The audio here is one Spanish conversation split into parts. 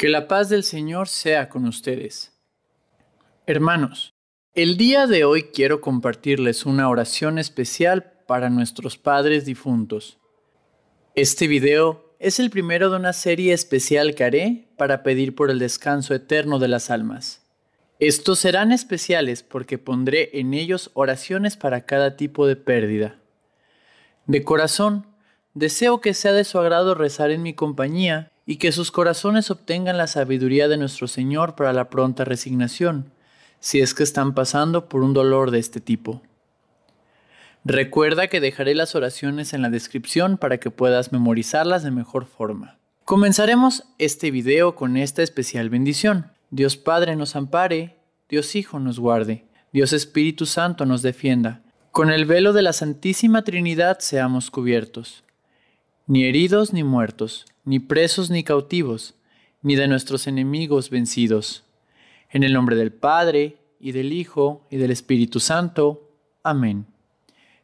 Que la paz del Señor sea con ustedes. Hermanos, el día de hoy quiero compartirles una oración especial para nuestros padres difuntos. Este video es el primero de una serie especial que haré para pedir por el descanso eterno de las almas. Estos serán especiales porque pondré en ellos oraciones para cada tipo de pérdida. De corazón, deseo que sea de su agrado rezar en mi compañía y que sus corazones obtengan la sabiduría de nuestro Señor para la pronta resignación, si es que están pasando por un dolor de este tipo. Recuerda que dejaré las oraciones en la descripción para que puedas memorizarlas de mejor forma. Comenzaremos este video con esta especial bendición. Dios Padre nos ampare, Dios Hijo nos guarde, Dios Espíritu Santo nos defienda. Con el velo de la Santísima Trinidad seamos cubiertos, ni heridos ni muertos ni presos ni cautivos, ni de nuestros enemigos vencidos. En el nombre del Padre, y del Hijo, y del Espíritu Santo. Amén.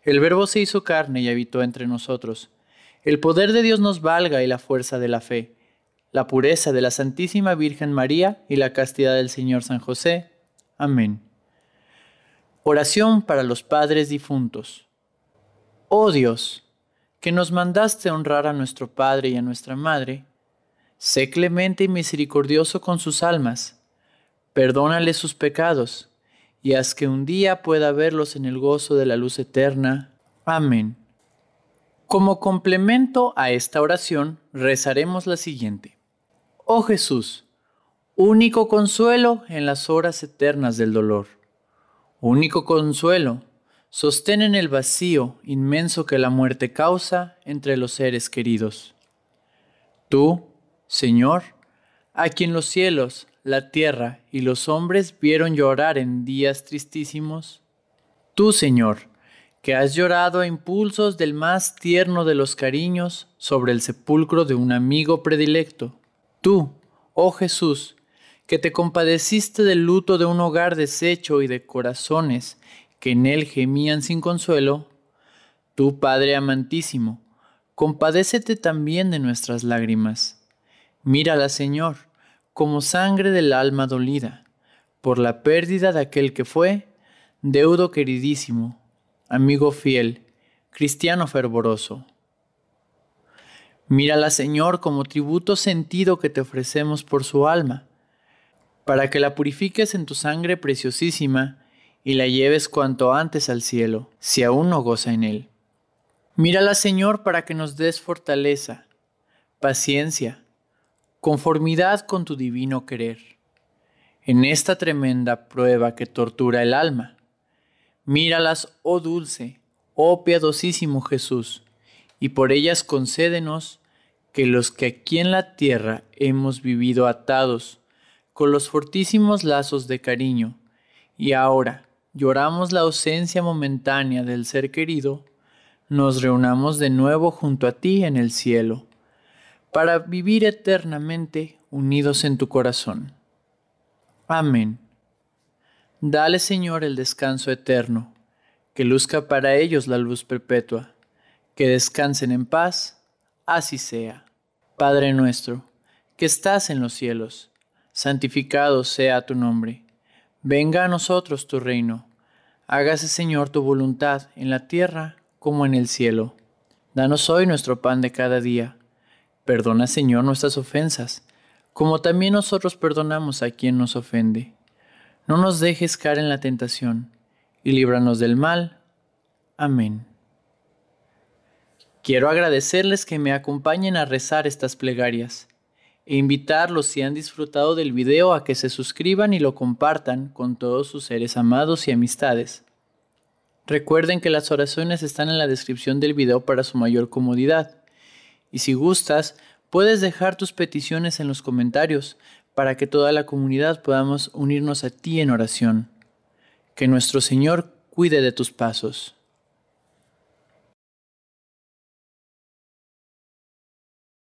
El Verbo se hizo carne y habitó entre nosotros. El poder de Dios nos valga y la fuerza de la fe, la pureza de la Santísima Virgen María y la castidad del Señor San José. Amén. Oración para los padres difuntos. Oh Dios, que nos mandaste honrar a nuestro Padre y a nuestra Madre, sé clemente y misericordioso con sus almas, perdónale sus pecados, y haz que un día pueda verlos en el gozo de la luz eterna. Amén. Como complemento a esta oración, rezaremos la siguiente. Oh Jesús, único consuelo en las horas eternas del dolor, único consuelo sostienen el vacío inmenso que la muerte causa entre los seres queridos. Tú, Señor, a quien los cielos, la tierra y los hombres vieron llorar en días tristísimos, tú, Señor, que has llorado a impulsos del más tierno de los cariños sobre el sepulcro de un amigo predilecto, tú, oh Jesús, que te compadeciste del luto de un hogar deshecho y de corazones que en él gemían sin consuelo, tú, Padre amantísimo, compadécete también de nuestras lágrimas. Mírala, Señor, como sangre del alma dolida, por la pérdida de aquel que fue, deudo queridísimo, amigo fiel, cristiano fervoroso. Mírala, Señor, como tributo sentido que te ofrecemos por su alma, para que la purifiques en tu sangre preciosísima, y la lleves cuanto antes al cielo, si aún no goza en él. Mírala, Señor, para que nos des fortaleza, paciencia, conformidad con tu divino querer. En esta tremenda prueba que tortura el alma, míralas, oh dulce, oh piadosísimo Jesús, y por ellas concédenos que los que aquí en la tierra hemos vivido atados con los fortísimos lazos de cariño, y ahora, lloramos la ausencia momentánea del ser querido, nos reunamos de nuevo junto a ti en el cielo, para vivir eternamente unidos en tu corazón. Amén. Dale, Señor, el descanso eterno, que luzca para ellos la luz perpetua, que descansen en paz, así sea. Padre nuestro, que estás en los cielos, santificado sea tu nombre Venga a nosotros tu reino. Hágase, Señor, tu voluntad en la tierra como en el cielo. Danos hoy nuestro pan de cada día. Perdona, Señor, nuestras ofensas, como también nosotros perdonamos a quien nos ofende. No nos dejes caer en la tentación, y líbranos del mal. Amén. Quiero agradecerles que me acompañen a rezar estas plegarias e invitarlos si han disfrutado del video a que se suscriban y lo compartan con todos sus seres amados y amistades. Recuerden que las oraciones están en la descripción del video para su mayor comodidad. Y si gustas, puedes dejar tus peticiones en los comentarios para que toda la comunidad podamos unirnos a ti en oración. Que nuestro Señor cuide de tus pasos.